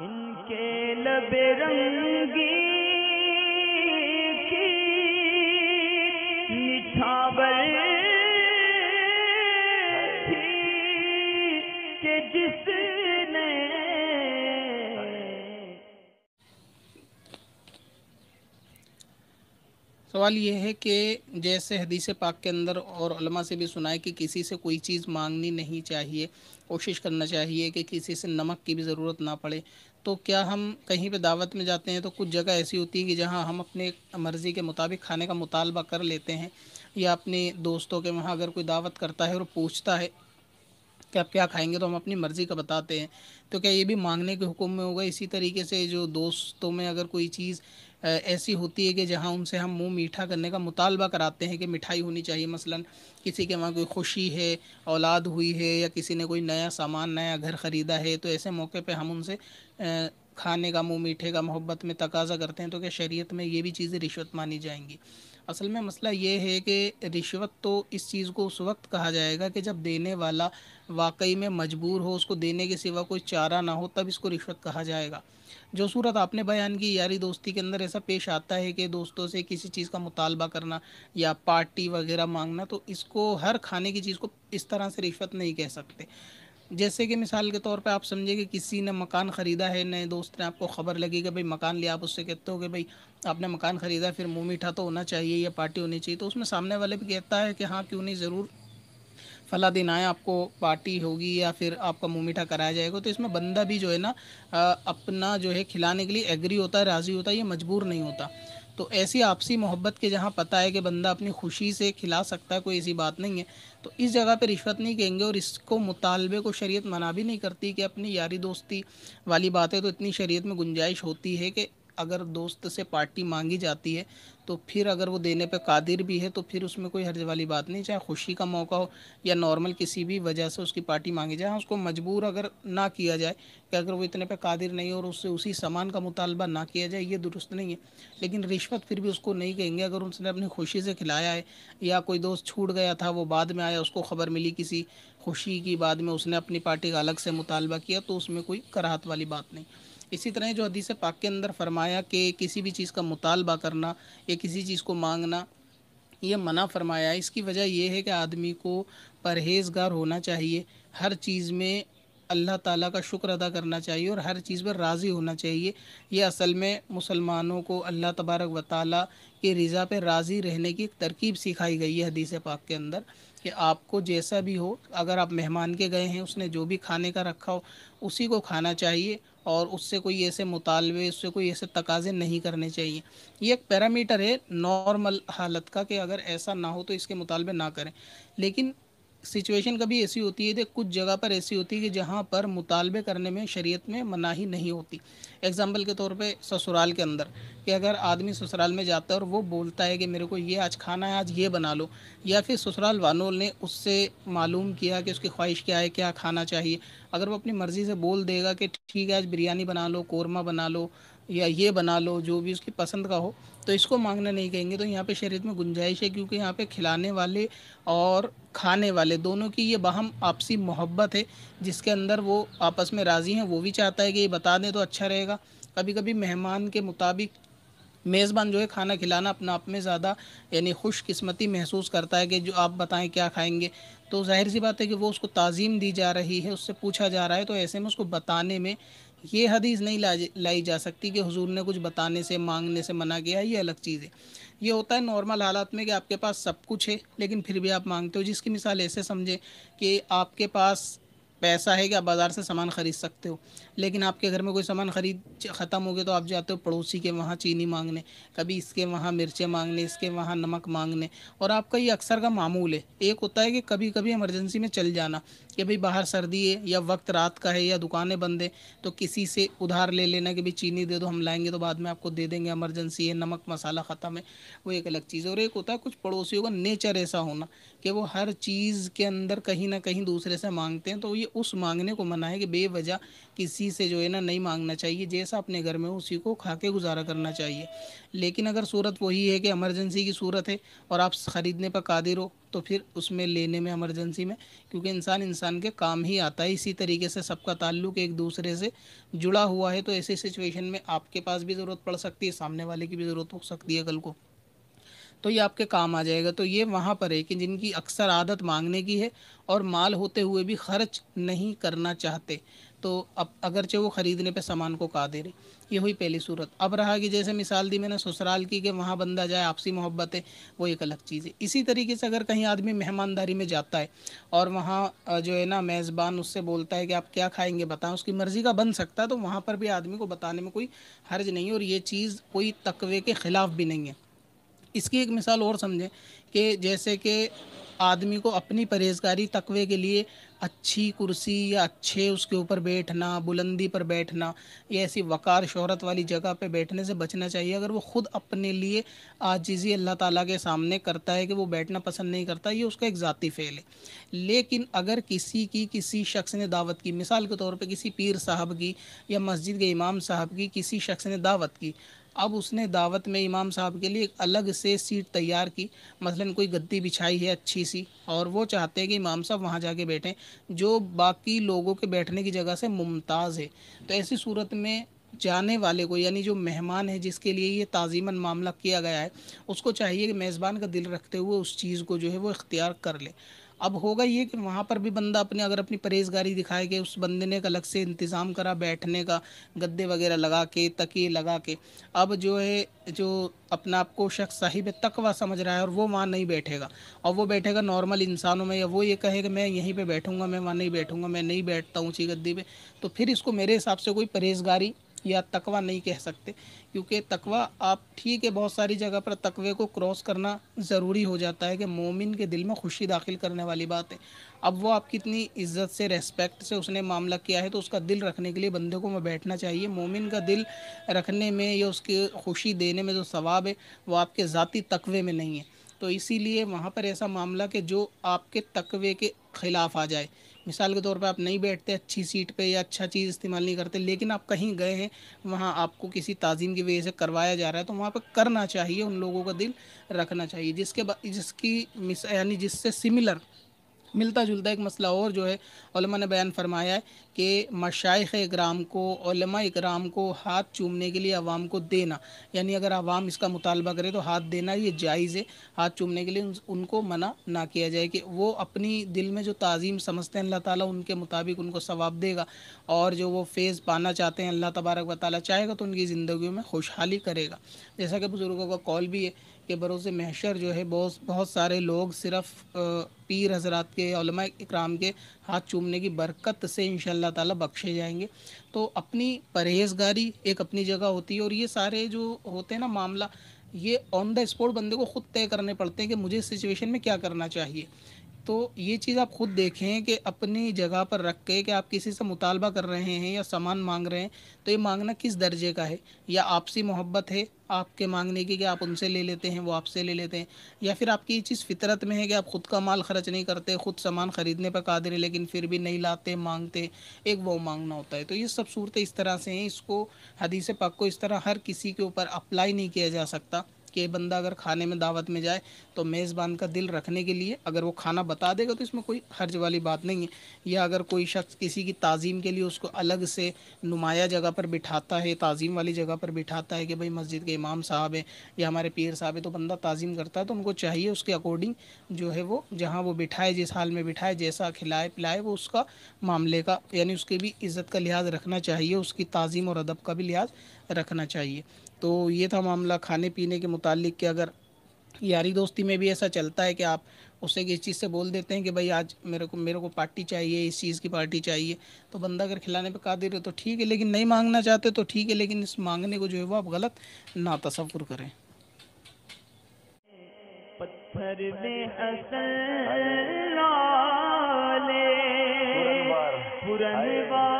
इनके लब रंगी की थी के जिसने सवाल ये है कि जैसे हदीस पाक के अंदर और अलमा से भी सुना है कि किसी से कोई चीज़ मांगनी नहीं चाहिए कोशिश करना चाहिए कि किसी से नमक की भी ज़रूरत ना पड़े तो क्या हम कहीं पे दावत में जाते हैं तो कुछ जगह ऐसी होती है कि जहां हम अपने मर्ज़ी के मुताबिक खाने का मुतालबा कर लेते हैं या अपने दोस्तों के वहाँ अगर कोई दावत करता है और पूछता है कि आप क्या खाएंगे तो हम अपनी मर्ज़ी का बताते हैं तो क्या ये भी मांगने के हुक्म में होगा इसी तरीके से जो दोस्तों में अगर कोई चीज़ ऐसी होती है कि जहाँ उनसे हम मुंह मीठा करने का मुतालबा कराते हैं कि मिठाई होनी चाहिए मसलन किसी के वहाँ कोई खुशी है औलाद हुई है या किसी ने कोई नया सामान नया घर ख़रीदा है तो ऐसे मौके पर हम उनसे खाने का मुंह मीठे का मोहब्बत में तकाजा करते हैं तो क्या शरीयत में ये भी चीज़ें रिश्वत मानी जाएंगी असल में मसला ये है कि रिश्वत तो इस चीज़ को उस वक्त कहा जाएगा कि जब देने वाला वाकई में मजबूर हो उसको देने के सिवा कोई चारा ना हो तब इसको रिश्वत कहा जाएगा जो सूरत आपने बयान की यारी दोस्ती के अंदर ऐसा पेश आता है कि दोस्तों से किसी चीज़ का मुतालबा करना या पार्टी वगैरह मांगना तो इसको हर खाने की चीज़ को इस तरह से रिश्वत नहीं कह सकते जैसे कि मिसाल के तौर पे आप समझे कि किसी ने मकान ख़रीदा है नए दोस्त ने आपको ख़बर लगी कि भाई मकान लिया आप उससे कहते हो कि भाई आपने मकान ख़रीदा फिर मुँह मीठा तो होना चाहिए या पार्टी होनी चाहिए तो उसमें सामने वाले भी कहता है कि हाँ क्यों नहीं ज़रूर फला दिन आए आपको पार्टी होगी या फिर आपका मुँह मीठा कराया जाएगा तो इसमें बंदा भी जो है ना अपना जो है खिलाने के लिए एग्री होता है राज़ी होता है ये मजबूर नहीं होता तो ऐसी आपसी मोहब्बत के जहाँ पता है कि बंदा अपनी खुशी से खिला सकता है कोई ऐसी बात नहीं है तो इस जगह पे रिश्वत नहीं कहेंगे और इसको मुतालबे को शरीयत मना भी नहीं करती कि अपनी यारी दोस्ती वाली बातें तो इतनी शरीयत में गुंजाइश होती है कि अगर दोस्त से पार्टी मांगी जाती है तो फिर अगर वो देने पे कादिर भी है तो फिर उसमें कोई हर्ज वाली बात नहीं चाहे खुशी का मौका हो या नॉर्मल किसी भी वजह से उसकी पार्टी मांगी जाए हाँ, उसको मजबूर अगर ना किया जाए कि अगर वो इतने पे कादिर नहीं और उससे उसी सामान का मुतालबा ना किया जाए ये दुरुस्त नहीं है लेकिन रिश्वत फिर भी उसको नहीं कहेंगे अगर उसने अपनी खुशी से खिलाया है या कोई दोस्त छूट गया था वो बाद में आया उसको खबर मिली किसी खुशी की बाद में उसने अपनी पार्टी का अलग से मुतालबा किया तो उसमें कोई कराहत वाली बात नहीं इसी तरह जो हदीस पाक के अंदर फरमाया कि किसी भी चीज़ का मुतालबा करना या किसी चीज़ को मांगना ये मना फरमाया इसकी वजह यह है कि आदमी को परहेजगार होना चाहिए हर चीज़ में अल्लाह ताला का शुक्र अदा करना चाहिए और हर चीज़ पर राज़ी होना चाहिए ये असल में मुसलमानों को अल्लाह तबारक व ताली की रज़ा पर राज़ी रहने की एक तरकीब सिखाई गई है हदीस पाक के अंदर कि आपको जैसा भी हो अगर आप मेहमान के गए हैं उसने जो भी खाने का रखा हो उसी को खाना चाहिए और उससे कोई ऐसे मुतालबे उससे कोई ऐसे तकाजे नहीं करने चाहिए ये एक पैरामीटर है नॉर्मल हालत का कि अगर ऐसा ना हो तो इसके मुतालबे ना करें लेकिन सिचुएशन कभी ऐसी होती है कि कुछ जगह पर ऐसी होती है कि जहाँ पर मुतालबे करने में शरीयत में मनाही नहीं होती एग्जाम्पल के तौर पे ससुराल के अंदर कि अगर आदमी ससुराल में जाता है और वो बोलता है कि मेरे को ये आज खाना है आज ये बना लो या फिर ससुराल वालों ने उससे मालूम किया कि उसकी ख्वाहिश क्या है क्या खाना चाहिए अगर वो अपनी मर्ज़ी से बोल देगा कि ठीक है आज बिरयानी बना लो कौरमा बना लो या ये बना लो जो भी उसकी पसंद का हो तो इसको मांगना नहीं कहेंगे तो यहाँ पे शरीर में गुंजाइश है क्योंकि यहाँ पे खिलाने वाले और खाने वाले दोनों की ये बहम आपसी मोहब्बत है जिसके अंदर वो आपस में राज़ी हैं वो भी चाहता है कि ये बता दें तो अच्छा रहेगा कभी कभी मेहमान के मुताबिक मेज़बान जो है खाना खिलाना अपने आप में ज़्यादा यानी खुशकिस्मती महसूस करता है कि जो आप बताएं क्या खाएंगे तो जाहिर सी बात है कि वो उसको ताज़ीम दी जा रही है उससे पूछा जा रहा है तो ऐसे में उसको बताने में ये हदीस नहीं लाई जा सकती कि हुजूर ने कुछ बताने से मांगने से मना किया ये अलग चीज़ है ये होता है नॉर्मल हालात में कि आपके पास सब कुछ है लेकिन फिर भी आप मांगते हो जिसकी मिसाल ऐसे समझें कि आपके पास पैसा है कि आप बाज़ार से सामान ख़रीद सकते हो लेकिन आपके घर में कोई सामान ख़रीद ख़त्म हो गया तो आप जाते हो पड़ोसी के वहाँ चीनी मांगने कभी इसके वहाँ मिर्चें मांगने इसके वहाँ नमक मांगने और आपका ये अक्सर का मामूल है एक होता है कि कभी कभी इमरजेंसी में चल जाना कि भाई बाहर सर्दी है या वक्त रात का है या दुकानें बंद है तो किसी से उधार ले लेना कि भाई चीनी दे दो हम लाएंगे तो बाद में आपको दे देंगे इमरजेंसी है नमक मसाला ख़त्म है वो एक अलग चीज़ और एक होता है कुछ पड़ोसियों का नेचर ऐसा होना कि वो हर चीज़ के अंदर कहीं ना कहीं दूसरे से मांगते हैं तो ये उस मांगने को मना है कि बेवजह किसी से जो है ना नहीं मांगना चाहिए जैसा अपने घर में उसी को खा के गुजारा करना चाहिए लेकिन अगर सूरत वही है कि एमरजेंसी की सूरत है और आप ख़रीदने पर कादिर हो तो फिर उसमें लेने में एमरजेंसी में क्योंकि इंसान इंसान के काम ही आता है इसी तरीके से सबका ताल्लुक एक दूसरे से जुड़ा हुआ है तो ऐसी सिचुएशन में आपके पास भी ज़रूरत पड़ सकती है सामने वाले की भी ज़रूरत हो सकती है कल को तो ये आपके काम आ जाएगा तो ये वहाँ पर है कि जिनकी अक्सर आदत मांगने की है और माल होते हुए भी खर्च नहीं करना चाहते तो अब अगरचे वो ख़रीदने पे सामान को का दे रहे ये हुई पहली सूरत अब रहा कि जैसे मिसाल दी मैंने ससुराल की कि वहाँ बंदा जाए आपसी मोहब्बत है वो एक अलग चीज़ है इसी तरीके से अगर कहीं आदमी मेहमानदारी में जाता है और वहाँ जो है ना मेज़बान उससे बोलता है कि आप क्या खाएंगे बताएं उसकी मर्ज़ी का बन सकता है तो वहाँ पर भी आदमी को बताने में कोई हर्ज नहीं और ये चीज़ कोई तकवे के ख़िलाफ़ भी नहीं है इसकी एक मिसाल और समझें कि जैसे कि आदमी को अपनी परहेजगारी तकवे के लिए अच्छी कुर्सी या अच्छे उसके ऊपर बैठना बुलंदी पर बैठना या ऐसी वक़ार शहरत वाली जगह पे बैठने से बचना चाहिए अगर वो ख़ुद अपने लिए आजीज़ी अल्लाह ताला के सामने करता है कि वो बैठना पसंद नहीं करता ये उसका एक ज़ाती फेल है लेकिन अगर किसी की किसी शख्स ने दावत की मिसाल के तौर पर किसी पीर साहब की या मस्जिद के इमाम साहब की किसी शख्स ने दावत की अब उसने दावत में इमाम साहब के लिए एक अलग से सीट तैयार की मसलन कोई गद्दी बिछाई है अच्छी सी और वो चाहते हैं कि इमाम साहब वहाँ जाके बैठें जो बाकी लोगों के बैठने की जगह से मुमताज़ है तो ऐसी सूरत में जाने वाले को यानी जो मेहमान है जिसके लिए ये ताज़ीमन मामला किया गया है उसको चाहिए कि मेज़बान का दिल रखते हुए उस चीज़ को जो है वो इख्तियार कर ले अब होगा ये कि वहाँ पर भी बंदा अपने अगर अपनी परहेजगारी दिखाए कि उस बंदे ने एक अलग से इंतज़ाम करा बैठने का गद्दे वगैरह लगा के तकिए लगा के अब जो है जो अपना आपको शख्स साहिब तकवा समझ रहा है और वो वहाँ नहीं बैठेगा और वो बैठेगा नॉर्मल इंसानों में या वो ये कहेगा मैं यहीं पर बैठूँगा मैं वहाँ नहीं बैठूँगा मैं नहीं बैठता हूँ ऊँची गद्दी पर तो फिर इसको मेरे हिसाब से कोई परहेजगारी या तकवा नहीं कह सकते क्योंकि तकवा आप ठीक है बहुत सारी जगह पर तकवे को क्रॉस करना ज़रूरी हो जाता है कि मोमिन के दिल में खुशी दाखिल करने वाली बात है अब वो आप कितनी इज्जत से रेस्पेक्ट से उसने मामला किया है तो उसका दिल रखने के लिए बंदे को मैं बैठना चाहिए मोमिन का दिल रखने में या उसके खुशी देने में जो सवाब है वो आपके ज़ाती तकवे में नहीं है तो इसीलिए वहाँ पर ऐसा मामला कि जो आपके तकवे के ख़िलाफ़ आ जाए मिसाल के तौर पर आप नहीं बैठते अच्छी सीट पे या अच्छा चीज़ इस्तेमाल नहीं करते लेकिन आप कहीं गए हैं वहाँ आपको किसी ताज़ीम की वजह से करवाया जा रहा है तो वहाँ पर करना चाहिए उन लोगों का दिल रखना चाहिए जिसके जिसकी यानी जिससे सिमिलर मिलता जुलता एक मसला और जो है ने बयान फरमाया है कि मशाइ इकराम को इकराम को हाथ चूमने के लिए आवाम को देना यानी अगर आवाम इसका मुतालबा करे तो हाथ देना ये जायज़ है हाथ चूमने के लिए उनको मना ना किया जाए कि वो अपनी दिल में जो तज़ीम समझते हैं अल्लाह ताला उनके मुताबिक उनको सवाब देगा और जो वो फेज़ पाना चाहते हैं अल्लाह तबारक व ताली चाहेगा तो उनकी ज़िंदगी में खुशहाली करेगा जैसा कि बुज़ुर्गों का कॉल भी है के बरोज़ महशर जो है बहुत बहुत सारे लोग सिर्फ पीर हजरात के इक्राम के हाथ चूमने की बरकत से इन ताला बख्शे जाएंगे तो अपनी परहेजगारी एक अपनी जगह होती है और ये सारे जो होते हैं ना मामला ये ऑन द स्पॉट बंदे को खुद तय करने पड़ते हैं कि मुझे इस सिचुएशन में क्या करना चाहिए तो ये चीज़ आप खुद देखें कि अपनी जगह पर रख के कि आप किसी से मुतालबा कर रहे हैं या सामान मांग रहे हैं तो ये मांगना किस दर्जे का है या आपसी मोहब्बत है आपके मांगने की कि आप उनसे ले लेते हैं वो आपसे ले लेते हैं या फिर आपकी ये चीज़ फितरत में है कि आप ख़ुद का माल खर्च नहीं करते ख़ुद सामान ख़रीदने पर कादिर है लेकिन फिर भी नहीं लाते मांगते एक वो मांगना होता है तो ये सब सूरतें इस तरह से हैं इसको हदीस पाक को इस तरह हर किसी के ऊपर अप्लाई नहीं किया जा सकता कि बंदा अगर खाने में दावत में जाए तो मेज़बान का दिल रखने के लिए अगर वो खाना बता देगा तो इसमें कोई हर्ज वाली बात नहीं है या अगर कोई शख्स किसी की तज़ीम के लिए उसको अलग से नुमाया जगह पर बिठाता है तज़ीम वाली जगह पर बिठाता है कि भाई मस्जिद के इमाम साहब हैं या हमारे पीर साहब है तो बंदा तज़ीम करता है तो उनको चाहिए उसके अकॉर्डिंग जो है वो जहाँ वो बिठाए जिस हाल में बिठाए जैसा खिलाए पिलाए वो उसका मामले का यानी उसकी भी इज़्ज़त का लिहाज रखना चाहिए उसकी तज़ीम और अदब का भी लिहाज रखना चाहिए तो ये था मामला खाने पीने के मुतालिक कि अगर यारी दोस्ती में भी ऐसा चलता है कि आप उसे किस चीज़ से बोल देते हैं कि भाई आज मेरे को मेरे को पार्टी चाहिए इस चीज़ की पार्टी चाहिए तो बंदा अगर खिलाने पे कादिर हो तो ठीक है लेकिन नहीं मांगना चाहते तो ठीक है लेकिन इस मांगने को जो है वो आप गलत ना तस्वुर करें पत्थर में पुरनवार